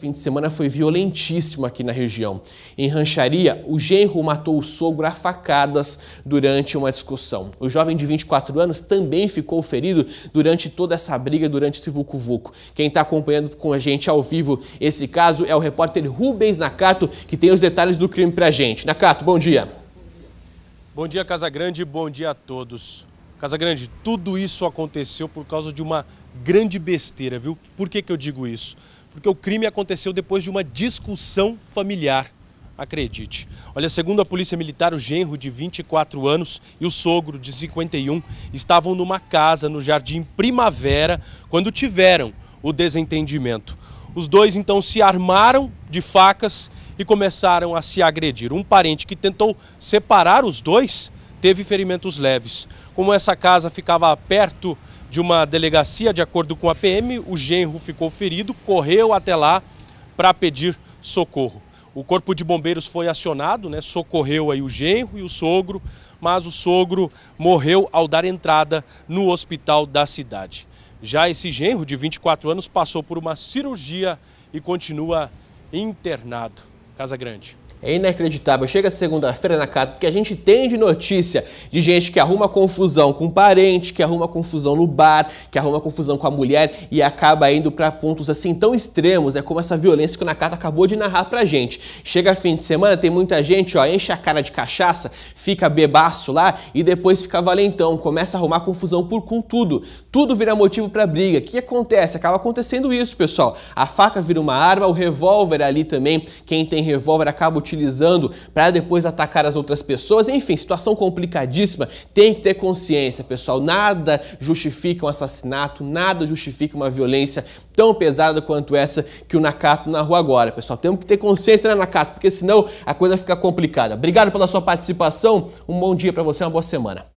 fim de semana foi violentíssimo aqui na região. Em Rancharia, o genro matou o sogro a facadas durante uma discussão. O jovem de 24 anos também ficou ferido durante toda essa briga, durante esse vucu-vucu. Quem está acompanhando com a gente ao vivo esse caso é o repórter Rubens Nakato, que tem os detalhes do crime pra gente. Nakato, bom dia. Bom dia, Casagrande, bom dia a todos. Casagrande, tudo isso aconteceu por causa de uma grande besteira, viu? Por que, que eu digo isso? porque o crime aconteceu depois de uma discussão familiar. Acredite. Olha, segundo a Polícia Militar, o genro de 24 anos e o sogro de 51 estavam numa casa no Jardim Primavera quando tiveram o desentendimento. Os dois então se armaram de facas e começaram a se agredir. Um parente que tentou separar os dois teve ferimentos leves. Como essa casa ficava perto de uma delegacia. De acordo com a PM, o genro ficou ferido, correu até lá para pedir socorro. O corpo de bombeiros foi acionado, né, socorreu aí o genro e o sogro, mas o sogro morreu ao dar entrada no hospital da cidade. Já esse genro de 24 anos passou por uma cirurgia e continua internado. Casa Grande. É inacreditável. Chega segunda-feira na casa porque a gente tem de notícia de gente que arruma confusão com parente, que arruma confusão no bar, que arruma confusão com a mulher e acaba indo para pontos assim tão extremos, né, como essa violência que o Nakata acabou de narrar pra gente. Chega fim de semana, tem muita gente, ó, enche a cara de cachaça, fica bebaço lá e depois fica valentão, começa a arrumar confusão por com tudo. Tudo vira motivo para briga. O que acontece? Acaba acontecendo isso, pessoal. A faca vira uma arma, o revólver é ali também, quem tem revólver acaba utilizando utilizando para depois atacar as outras pessoas. Enfim, situação complicadíssima. Tem que ter consciência, pessoal. Nada justifica um assassinato, nada justifica uma violência tão pesada quanto essa que o Nakato narrou agora, pessoal. Temos que ter consciência, né, Nakato? Porque senão a coisa fica complicada. Obrigado pela sua participação. Um bom dia para você, uma boa semana.